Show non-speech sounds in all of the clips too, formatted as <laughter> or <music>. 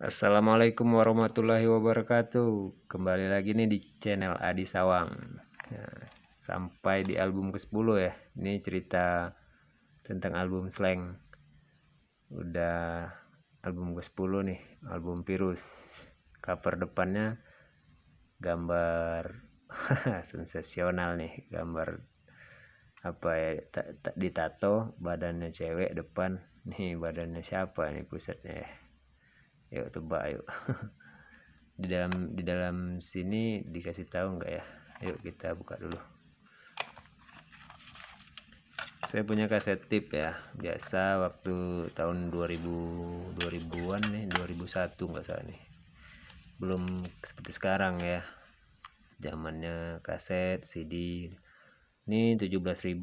Assalamualaikum warahmatullahi wabarakatuh Kembali lagi nih di channel Adi Sawang ya, Sampai di album ke-10 ya Ini cerita tentang album Slang Udah album ke-10 nih Album Virus Cover depannya Gambar <laughs> Sensasional nih Gambar apa ya ditato badannya cewek depan nih badannya siapa nih pusatnya ya yuk tebak yuk <laughs> di dalam di dalam sini dikasih tahu nggak ya yuk kita buka dulu saya punya kaset tip ya biasa waktu tahun 2000 2000-an nih 2001 enggak salah nih belum seperti sekarang ya zamannya kaset CD ini 17.000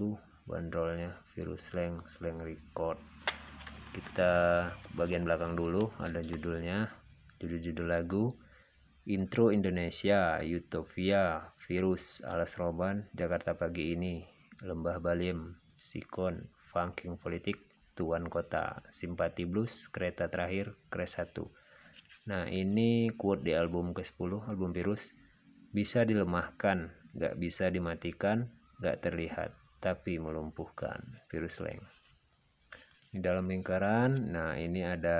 bandrolnya virus slang slang record kita bagian belakang dulu ada judulnya judul-judul lagu intro Indonesia Utopia virus alas roban Jakarta pagi ini lembah balim sikon funking politik tuan kota simpati blues kereta terakhir kres 1 nah ini quote di album ke-10 album virus bisa dilemahkan gak bisa dimatikan gak terlihat tapi melumpuhkan virus leng di dalam lingkaran nah ini ada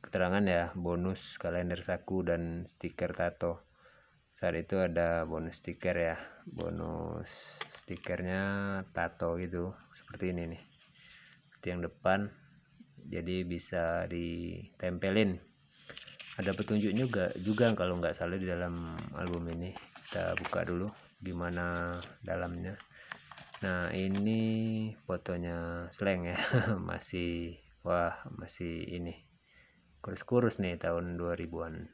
keterangan ya bonus kalender saku dan stiker tato saat itu ada bonus stiker ya bonus stikernya tato gitu seperti ini nih seperti yang depan jadi bisa ditempelin ada petunjuk juga juga kalau nggak salah di dalam album ini kita buka dulu gimana dalamnya nah ini fotonya Sleng ya <laughs> masih wah masih ini kurus-kurus nih tahun 2000-an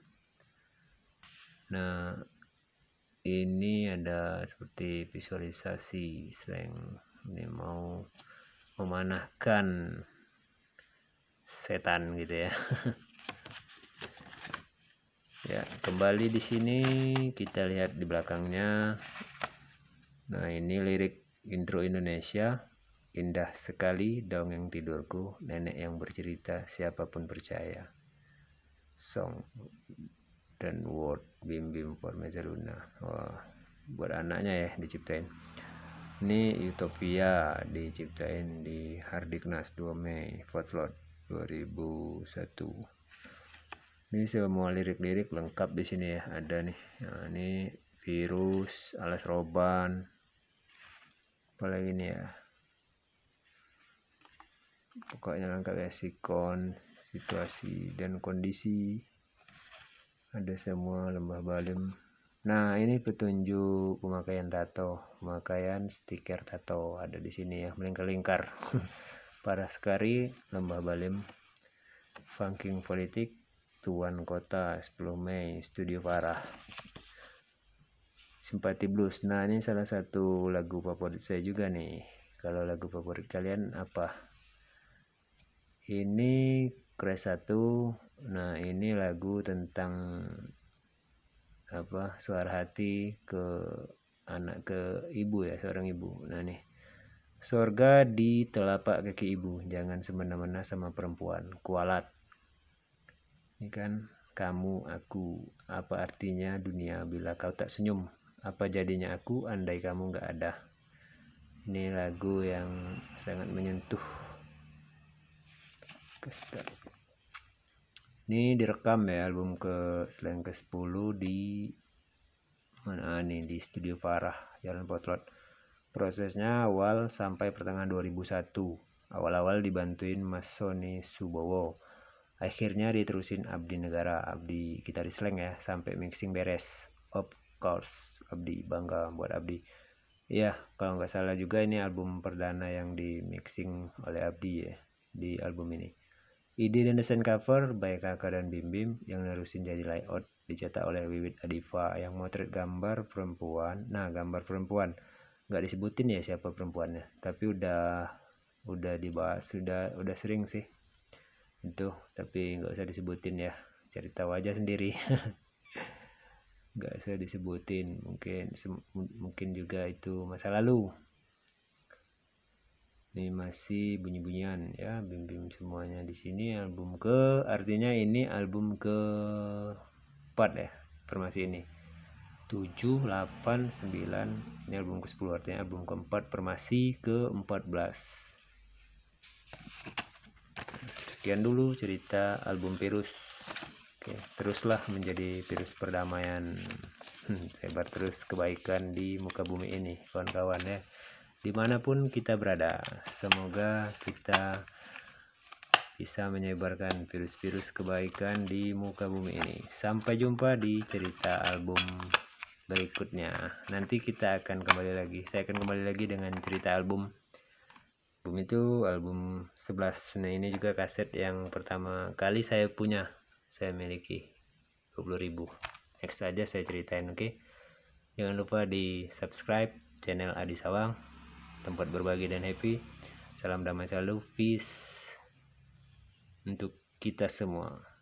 nah ini ada seperti visualisasi Sleng ini mau memanahkan setan gitu ya <laughs> ya kembali di sini kita lihat di belakangnya nah ini lirik Intro Indonesia, indah sekali dongeng tidurku, nenek yang bercerita siapapun percaya. Song dan word Bim Bim for Mezaluna Wah, buat anaknya ya diciptain. Ini Utopia diciptain di Hardiknas 2 Mei, Fotlot 2001 ini semua lirik-lirik lengkap di sini ya ada nih nah, ini virus alas roban apalagi ini ya pokoknya lengkap ya sikon situasi dan kondisi ada semua lembah balim nah ini petunjuk pemakaian tato pemakaian stiker tato ada di sini ya melingkar-lingkar <laughs> parah sekali lembah balim Funking Politik Tuan Kota 10 Mei Studio Farah Simpati Blues. Nah, ini salah satu lagu favorit saya juga nih. Kalau lagu favorit kalian apa? Ini Crash 1. Nah, ini lagu tentang apa? Suara hati ke anak ke ibu ya, seorang ibu. Nah, nih. Sorga di telapak kaki ibu. Jangan semena-mena sama perempuan. Kualat. Ini kan kamu, aku. Apa artinya dunia bila kau tak senyum? Apa jadinya aku andai kamu nggak ada? Ini lagu yang sangat menyentuh. Ini direkam ya album ke selain ke 10 di mana ah, nih di studio Farah Jalan Potlot. Prosesnya awal sampai pertengahan 2001. Awal-awal dibantuin Mas Sony Subowo. Akhirnya diterusin Abdi Negara, Abdi kita di ya, sampai mixing beres. Op course Abdi bangga buat Abdi ya kalau nggak salah juga ini album perdana yang di mixing oleh Abdi ya di album ini ide dan desain cover by kakak dan Bim Bim yang nerusin jadi layout dicetak oleh Wiwit Adifa yang motret gambar perempuan nah gambar perempuan nggak disebutin ya siapa perempuannya tapi udah udah dibahas sudah udah sering sih itu tapi nggak usah disebutin ya Cerita wajah sendiri <laughs> nggak usah disebutin mungkin mungkin juga itu masa lalu ini masih bunyi-bunyian ya bim-bim semuanya di sini album ke artinya ini album ke 4 ya formasi ini 7 8 9 ini album ke 10 artinya album ke empat formasi ke 14 sekian dulu cerita album virus teruslah menjadi virus perdamaian hmm, sebar terus kebaikan di muka bumi ini kawan-kawan ya dimanapun kita berada semoga kita bisa menyebarkan virus-virus kebaikan di muka bumi ini sampai jumpa di cerita album berikutnya nanti kita akan kembali lagi saya akan kembali lagi dengan cerita album album itu album 11 nah ini juga kaset yang pertama kali saya punya saya miliki 20.000 next aja saya ceritain oke okay? jangan lupa di subscribe channel Adi Sawang tempat berbagi dan happy salam damai selalu peace untuk kita semua